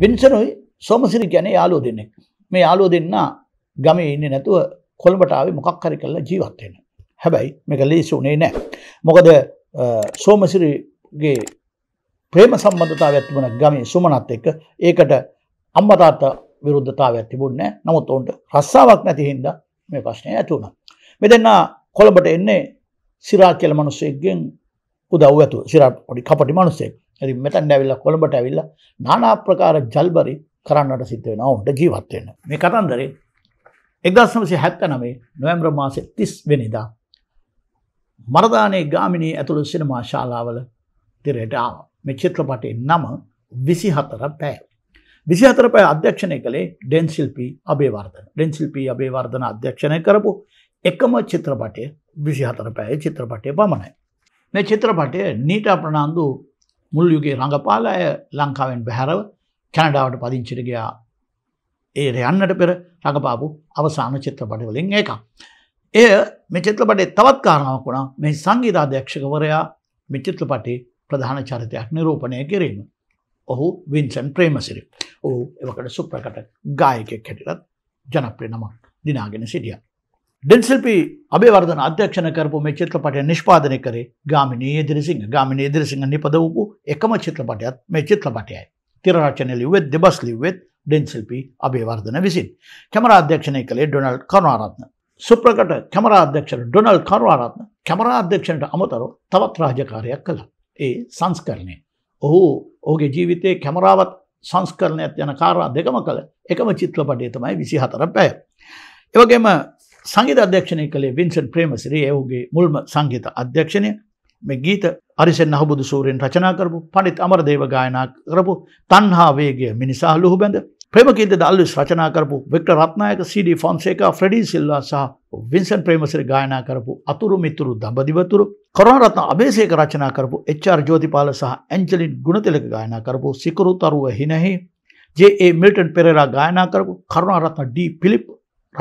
වින්සනුයි සෝමසිරි කියන්නේ යාළුව දෙන්නේ. මේ යාළුව දෙන්න ගමේ ඉන්නේ නැතුව කොළඹට ආවේ මොකක් හරි කරලා ජීවත් වෙන්න. හැබැයි මේක ලේසි උනේ නැහැ. මොකද සෝමසිරිගේ ප්‍රේම සම්බන්ධතාවයක් තිබුණ ගමේ සුමනත් එක්ක ඒකට අම්මා තාත්තා විරුද්ධතාවයක් තිබුණේ නැහැ. නමුත් උන්ට රස්සාවක් නැති හින්දා මේ ප්‍රශ්නේ ඇති වුණා. මේ දෙන්න කොළඹට එන්නේ සිරා කියලා මිනිස්සෙක්ගෙන් උදව් ඇතුව සිරා පොඩි කපටි මිනිස්සෙක්. ඇති මෙතැන් ඇවිල්ල කොළඹට ඇවිල්ල නානාප්‍රකාර ජල්බරි කරන්නට සිද්ධ වෙන ඔුන්ට ජීවත්වයෙන මේ කතන්දරේ එක්දස්සමසි හැත්ත නමේ නොවම්්‍ර මාසෙ තිස් වෙනිදා. මරදානේ ගාමිණී ඇතුළු සිනමා ශාලාවල තිරයට ආව මෙ චිත්‍රපටේ නම විසිහතර පැෑ. විසිහතරපය අධ්‍යක්ෂණය කළේ ඩෙන්සිල්පී අබේවර්ධන ඩෙන්සිල්පී අබේවර්ධන අධ්‍යක්ෂණය කරපු එකම චිත්‍රපටය විසිහතරපෑය චිත්‍රපටය පමණයි. මේ චිත්‍රපටය නීට අප්‍රනාන්දු මුල් යුගේ රඟපාල ඇය ලංකාවෙන් බැහැරව කැනඩාවට පදිංචිට ගයා ඒ රයන්නට පෙර රඟපාපු අවසාන චිත්‍රපටවලින් ඒක. එය මෙචිත්‍රපටේ තවත් කාරණාවක් වුණා මෙහි සංගීතාධ්‍යක්ෂකවරයා මිචිත්‍රපටේ ප්‍රධාන චරිතයක් නිරූපණය කිරීම. ඔහු වින්සන් ප්‍රේමසිරි. ඔහු එවකට සුප්‍රකට ගායකෙක් හැටිලත් ජනප්‍රිය නමක් දිනාගෙන සිටියා. ಡಿನ್ಸಿಲ್ಪಿ ಅಭಯವರ್ಧನ ಅಧ್ಯಕ್ಷನ ಕರ್ಪೊಮ್ಮೆ ಚಿತ್ರಪಟ ನಿಷ್ಪಾದನೆ ಕರೆ ಗಾಮಿನಿ ಎದುರಿಸಿಂಗ್ ಗಾಮಿನಿ ಎದುರಿಸಿಂಗ್ ನಿಪದವು ಏಕಮ ಚಿತ್ರಪಟ ಮೇ ಚಿತ್ರಪಟ ತಿರರಚನೆಯಲ್ಲಿ ವಿತ್ ದಿಬಸ್ಲಿ ವಿತ್ ಡಿನ್ಸಿಲ್ಪಿ ಅಭಯವರ್ಧನ ವಿಸಿನ್ ಕೆಮರಾ ಅಧ್ಯಕ್ಷನೇ ಕಲೆ ಡೊನಾಲ್ಡ್ ಕರ್ನಾರತ್ನ ಸುಪ್ರಕಟ ಕೆಮರಾ ಅಧ್ಯಕ್ಷರು ಡೊನಾಲ್ಡ್ ಕರ್ವಾರತ್ನ ಕೆಮರಾ ಅಧ್ಯಕ್ಷನ ಅಮತರು ತವತ್ ರಾಜಕಾರ್ಯ ಕಲ ඒ සංස්කරණය. ඔහු ඕගේ ජීවිතයේ කැමරාවත් සංස්කරණයත් යන කාරා දෙකම කළ එකම චිත්‍රපටය තමයි විසි හතර පැය. ඒවගේම සංගීත අධ්‍යක්ෂණය කළේ වින්සන් ප්‍රේමසිරි ඒවුගේ මුල්ම සංගීත අධ්‍යක්ෂණය මේ ගීත අරිසෙන් අහබුදු සූරෙන් රචනා කරපු පඬිත් අමරදේව ගායනා කරපු තණ්හා වේගය මිනිසා ලුහුබැඳ ප්‍රේමකීර්ති දල්විස් රචනා කරපු Victor Ratnayake CD Fonseka Freddie Silva සහ වින්සන් ප්‍රේමසිරි ගායනා කරපු අතුරු මිතුරු දඹදිවතුරු කරුණාරත්න අබේසේක රචනා කරපු එච්.ආර්. ජෝතිපාල සහ ඇන්ජලින් ගුණතිලක ගායනා කරපු සිකුරු තරුව හිනෙහි ජේ.ඒ. මිල්ටන් පෙරේරා ගායනා කරපු කරුණාරත්න ඩී පිලිප්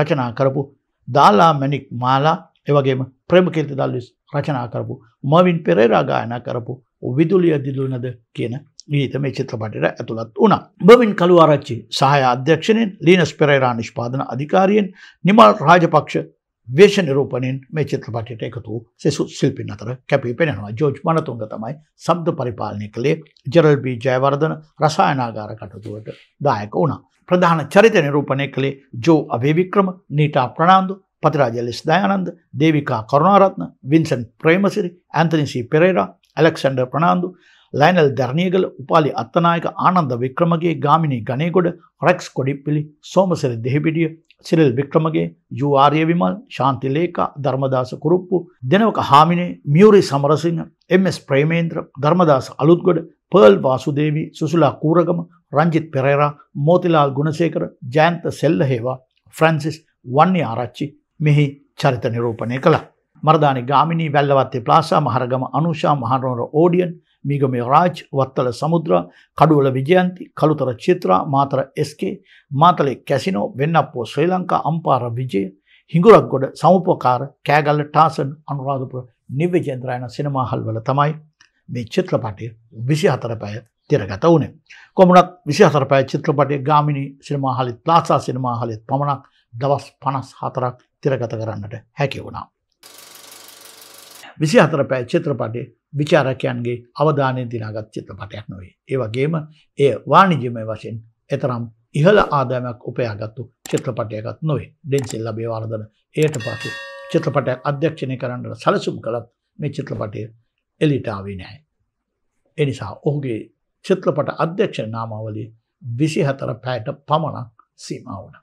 රචනා කරපු දාලා මැනික් මාලා එවගේම ප්‍රේමකීර්ති දල්විස් රචනා කරපු මවින් පෙරේරා ගායනා කරපු විදුලිය දිදුනද කියන ගීත මේ චිත්‍රපටයට ඇතුළත් වුණා. බවින් කළුආරච්චි සහාය අධ්‍යක්ෂණයෙන් ලීනස් පෙරේරා නිෂ්පාදන අධිකාරියෙන් නිමල් රාජපක්ෂ වේශ නිරූපණයෙන් මේ චිත්‍රපටයට එකතු වූ සෙසු ශිල්පීන් අතර කැපී පෙනෙනවා. ජෝර්ජ් මනතුංග තමයි ශබ්ද පරිපාලනය කළේ ජෙරල් බී ජයවර්ධන රසායනාගාර කටයුතුවට දායක වුණා. ප්‍රධාන චරිත නිරූපණය කළේ ජෝ අභිවික්‍රම, නීටා ප්‍රනාන්දු, පතිරාජලිස් Dayananda, Devika Karunaratne, Vincent Premasiri, Anthony C Perera, Alexander Fernando, Lionel Deraniyagala Upali Attanayake Ananda Wickramage Gamini Ganegoda Rex Kodippili Somasiri Dehipitiya Cyril Wickramage U Ariya Wimal Shanthi Leka Dharmadasa Kuruppu Denawaka Hamine Miyuri Samarasinghe M S. Premendra Dharmadasa Aluthgoda Pearl Vasudevi Susila Kuragama Ranjith Perera Motilal Gunasekara Jayantha Sellahewa Francis Wanniarachchi මෙහි චරිත නිරූපණය කළා. මරදානි ගාමිණී වැල්ලවත්තේ ප්ලාසා මහරගම අනුෂා මහනුවර ඕඩියන් මීගමේ රාජ් වත්තල සමුද්‍ර කඩුවල විජයන්ති කළුතර චිත්‍ර මාතර ස්කේ මාතලේ කැසිනෝ වෙන්නප්පෝ ශ්‍රී ලංකා අම්පාර විජය හිඟුරක්ගොඩ සමුපකාර කෑගල්ල ටාසන් අනුරාධපුර නිව්‍යජේන්ද්‍රයන සිනමාහල් වල තමයි මේ චිත්‍රපටය විසි හතර පැය තිරගත වනේ. කොමනක් විසි හතර පැය චිත්‍රපටය ගාමිණි සිනමාහලිත් ලාසා සිනමාහලිත් පමණක් දවස් පනස් හතරක් තිරගත කරන්නට හැකි වුණා. විසි හතර පැ චිත්‍රපටේ විචාරකයන්ගේ අවධානය දිනාගත් චිත්‍රපටයක් නොවේ. ඒවගේම ඒ වාණිජමය වශයෙන් එතරම් ඉහළ ආදාමයක් උපයාගත්තු චිත්‍රපටයකත් නොවේ ඩෙන්සිල් ලබේ වාර්ධන ඒයට පසු චිත්‍රපටයක් අධ්‍යක්ෂණය කරන්නට සැලසුම් කළත් මේ චිත්‍රපටය එලිටාවේ නෑ. එනිසා ඔහුගේ චිත්‍රපට අධ්‍යක්ෂ නාමාවලේ විසි හතර පැයට පමණක් සීමාවන.